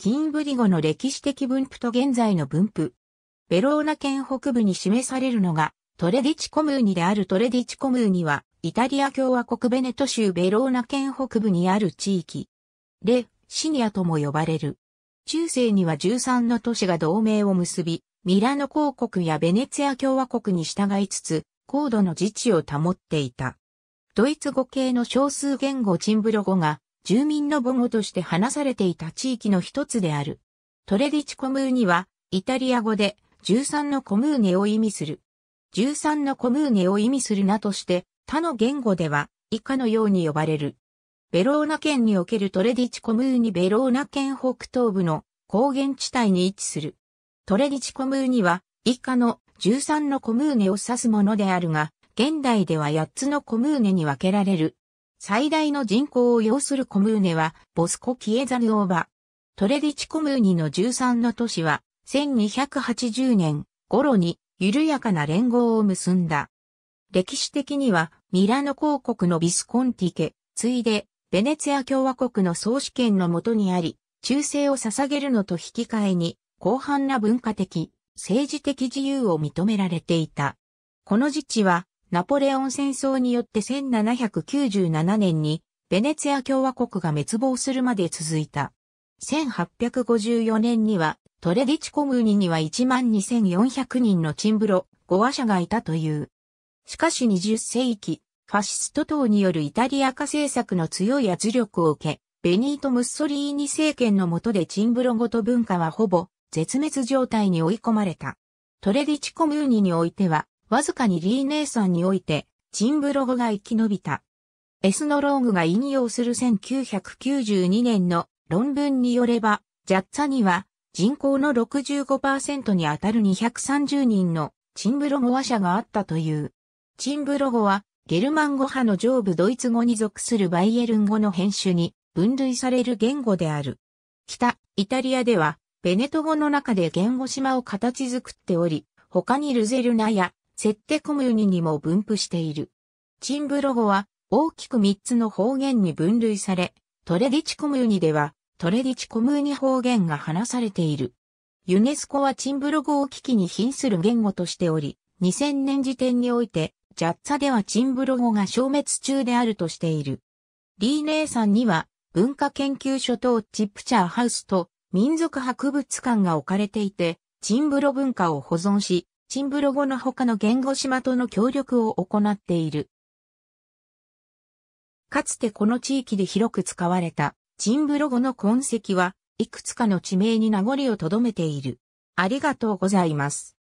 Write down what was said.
キンブリゴの歴史的分布と現在の分布。ベローナ県北部に示されるのが、トレディチコムーニであるトレディチコムーニは、イタリア共和国ベネト州ベローナ県北部にある地域。レ・シニアとも呼ばれる。中世には13の都市が同盟を結び、ミラノ公国やベネツィア共和国に従いつつ、高度の自治を保っていた。ドイツ語系の少数言語チンブロ語が住民の母語として話されていた地域の一つである。トレディチコムーニは、イタリア語で13のコムーネを意味する。13のコムーネを意味するなとして、他の言語では以下のように呼ばれる。ベローナ県におけるトレディチコムーニベローナ県北東部の高原地帯に位置する。トレディチコムーニは以下の13のコムーネを指すものであるが、現代では8つのコムーネに分けられる最大の人口を要するコムーネは、ボスコ・キエザルオーバ。トレディチコムーニの13の都市は、1280年頃に緩やかな連合を結んだ。歴史的には、ミラノ公国のビスコンティ家、ついで、ベネツィア共和国の総主権のもとにあり、忠誠を捧げるのと引き換えに、広範な文化的、政治的自由を認められていた。この自治は、ナポレオン戦争によって1797年にベネツィア共和国が滅亡するまで続いた。1854年にはトレディチコムーニには12,400人のチンブロ、ゴア者がいたという。しかし20世紀、ファシスト等によるイタリア化政策の強い圧力を受け、ベニート・ムッソリーニ政権の下でチンブロごと文化はほぼ絶滅状態に追い込まれた。トレディチコムーニにおいては、わずかにリーネーさんにおいて、チンブロ語が生き延びた。エスノローグが引用する1992年の論文によれば、ジャッツァには人口の65%にあたる230人のチンブロ語話者があったという。チンブロ語はゲルマン語派の上部ドイツ語に属するバイエルン語の編集に分類される言語である。北、イタリアではベネト語の中で言語島を形作っており、他にルゼルナやセッテコムユニにも分布している。チンブロ語は大きく3つの方言に分類され、トレディチコムユニではトレディチコムユニ方言が話されている。ユネスコはチンブロ語を危機に瀕する言語としており、2000年時点において、ジャッツァではチンブロ語が消滅中であるとしている。リーネーさんには、文化研究所とチップチャーハウスと民族博物館が置かれていて、チンブロ文化を保存し、チンブロ語の他の言語島との協力を行っている。かつてこの地域で広く使われたチンブロ語の痕跡はいくつかの地名に名残を留めている。ありがとうございます。